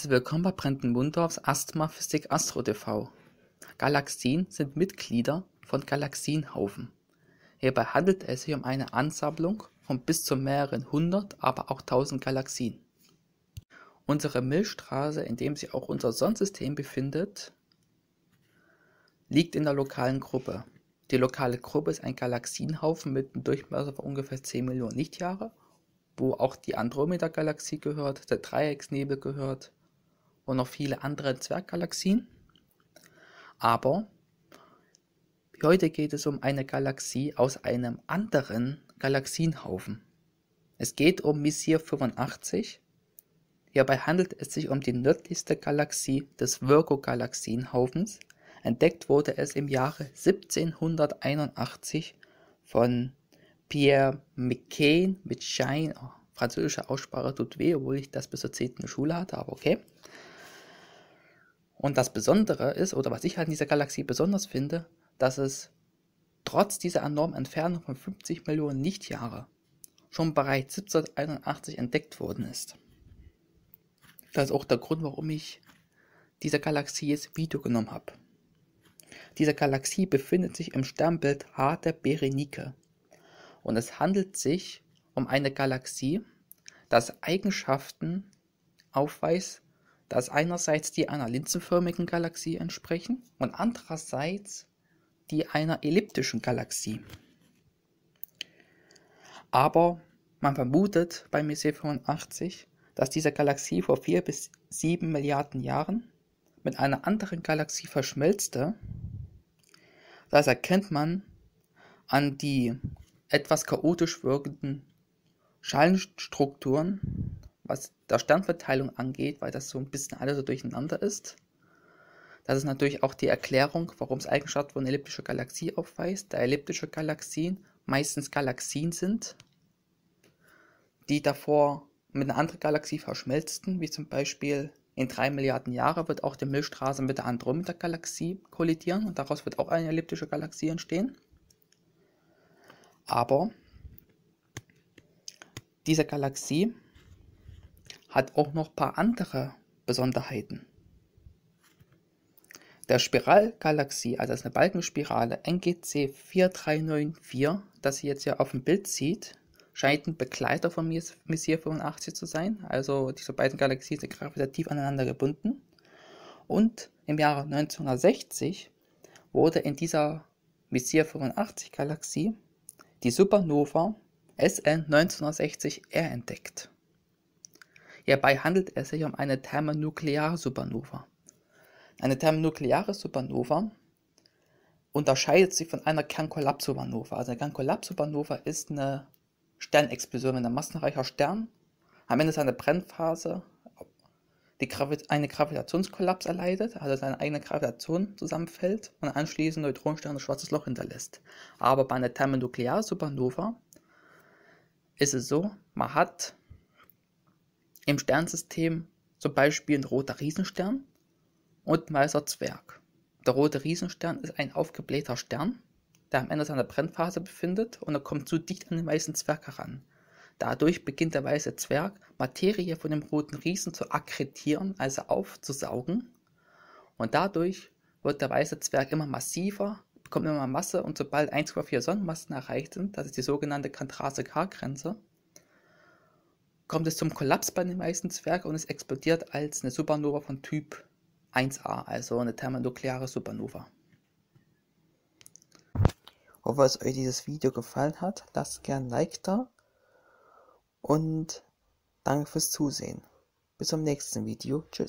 Herzlich willkommen bei Brenten Mundorfs Asthma Physik Astro TV. Galaxien sind Mitglieder von Galaxienhaufen. Hierbei handelt es sich um eine Ansammlung von bis zu mehreren hundert, aber auch tausend Galaxien. Unsere Milchstraße, in dem sich auch unser Sonnensystem befindet, liegt in der lokalen Gruppe. Die lokale Gruppe ist ein Galaxienhaufen mit einem Durchmesser von ungefähr 10 Millionen Lichtjahre wo auch die Andromeda-Galaxie gehört, der Dreiecksnebel gehört und noch viele andere Zwerggalaxien. Aber heute geht es um eine Galaxie aus einem anderen Galaxienhaufen. Es geht um Messier 85. Hierbei handelt es sich um die nördlichste Galaxie des Virgo-Galaxienhaufens. Entdeckt wurde es im Jahre 1781 von Pierre McCain mit Schein, oh, französische Aussprache tut weh, obwohl ich das bis zur 10. Schule hatte, aber okay. Und das Besondere ist, oder was ich an halt dieser Galaxie besonders finde, dass es trotz dieser enormen Entfernung von 50 Millionen Lichtjahre schon bereits 1781 entdeckt worden ist. Das ist auch der Grund, warum ich dieser Galaxie jetzt Video genommen habe. Diese Galaxie befindet sich im Sternbild H der Berenike und es handelt sich um eine Galaxie, das Eigenschaften aufweist, das einerseits die einer linsenförmigen Galaxie entsprechen und andererseits die einer elliptischen Galaxie. Aber man vermutet bei Messier 85, dass diese Galaxie vor 4 bis 7 Milliarden Jahren mit einer anderen Galaxie verschmelzte. Das erkennt man an die etwas chaotisch wirkenden Schallstrukturen was der Sternverteilung angeht, weil das so ein bisschen alles so durcheinander ist. Das ist natürlich auch die Erklärung, warum es Eigenschaften von elliptischer Galaxie aufweist, da elliptische Galaxien meistens Galaxien sind, die davor mit einer anderen Galaxie verschmelzten, wie zum Beispiel in drei Milliarden Jahren wird auch die Milchstraße mit der Andromeda-Galaxie kollidieren und daraus wird auch eine elliptische Galaxie entstehen. Aber diese Galaxie hat auch noch ein paar andere Besonderheiten. Der Spiralgalaxie, also das ist eine Balkenspirale, NGC 4394, das ihr jetzt hier auf dem Bild sieht, scheint ein Begleiter von Messier 85 zu sein. Also diese beiden Galaxien sind gravitativ aneinander gebunden. Und im Jahre 1960 wurde in dieser Messier 85 Galaxie die Supernova SN 1960 R entdeckt. Hierbei handelt es sich um eine thermonukleare Supernova. Eine thermonukleare Supernova unterscheidet sich von einer Kernkollaps-Supernova. Also eine Kernkollaps-Supernova ist eine Sternexplosion, ein massenreicher Stern. Am Ende seiner Brennphase die Gravi eine Gravitationskollaps erleidet, also seine eigene Gravitation zusammenfällt und anschließend Neutronenstern ein schwarzes Loch hinterlässt. Aber bei einer thermonuklearen Supernova ist es so, man hat im Sternsystem zum Beispiel ein roter Riesenstern und ein weißer Zwerg. Der rote Riesenstern ist ein aufgeblähter Stern, der am Ende seiner Brennphase befindet und er kommt zu dicht an den weißen Zwerg heran. Dadurch beginnt der weiße Zwerg, Materie von dem roten Riesen zu akkretieren, also aufzusaugen. Und dadurch wird der weiße Zwerg immer massiver, bekommt immer Masse und sobald 1,4 Sonnenmassen erreicht sind, das ist die sogenannte Kantrase-K-Grenze, kommt es zum Kollaps bei den meisten Zwergen und es explodiert als eine Supernova von Typ 1a, also eine thermonukleare Supernova. Hoffe, dass euch dieses Video gefallen hat. Lasst gern ein Like da. Und danke fürs Zusehen. Bis zum nächsten Video. Tschüss.